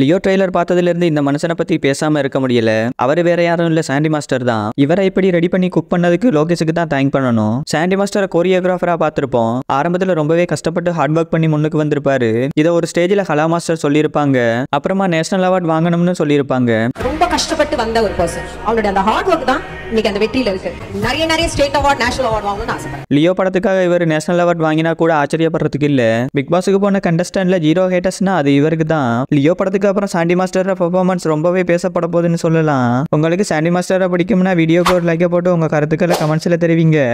Leo trailer இருந்து இந்த மனுஷனை பத்தி பேசாம இருக்க முடியல அவரு வேற யாரும் இல்ல சாண்டி மாஸ்டர் தான் இவரை எப்படி ரெடி பண்ணி குக் பண்ணதுக்கு லோகேஷுக்கு தான் தேங்க் பண்ணணும் சாண்டி மாஸ்டரை கோரியோகிராஃபரா பாத்திருப்போம் ஆரம்பத்துல ரொம்பவே கஷ்டப்பட்டு ஹார்ட் ஒர்க் பண்ணி முன்னுக்கு வந்திருப்பாரு இதை ஒரு ஸ்டேஜ்ல ஹலா மாஸ்டர் சொல்லியிருப்பாங்க அப்புறமா நேஷனல் அவார்ட் வாங்கணும்னு சொல்லியிருப்பாங்க ரொம்ப கஷ்டப்பட்டு வந்த ஒரு பர்சன் அவனுடைய அந்த ஹார்ட் ஒர்க் தான் இன்னைக்கு அந்த வெற்றியில இருக்கு நிறைய நிறைய ஸ்டேட் அவார்ட் நேஷனல் அவார்ட் வாங்கணும்னு ஆசைப்படுறேன் லியோ படத்துக்காக இவர் நேஷனல் அவார்ட் வாங்கினா கூட ஆச்சரியப்படுறதுக்கு இல்ல பிக் பாஸுக்கு போன கண்டஸ்டன்ட்ல ஜீரோ ஹேட்டர்ஸ்னா அது இவருக்கு தான் லியோ படத்துக்கு அப்புறம் சாண்டி மாஸ்டர் பெர்ஃபார்மன்ஸ் ரொம்பவே பேசப்பட போகுதுன்னு சொல்லலாம் உங்களுக்கு சாண்டி மாஸ்டரை பிடிக்கும்னா வீடியோக்கு ஒரு லைக்கை போட்டு உங்க கருத்துக்களை கமெண்ட்ஸ்ல தெரிவிங்க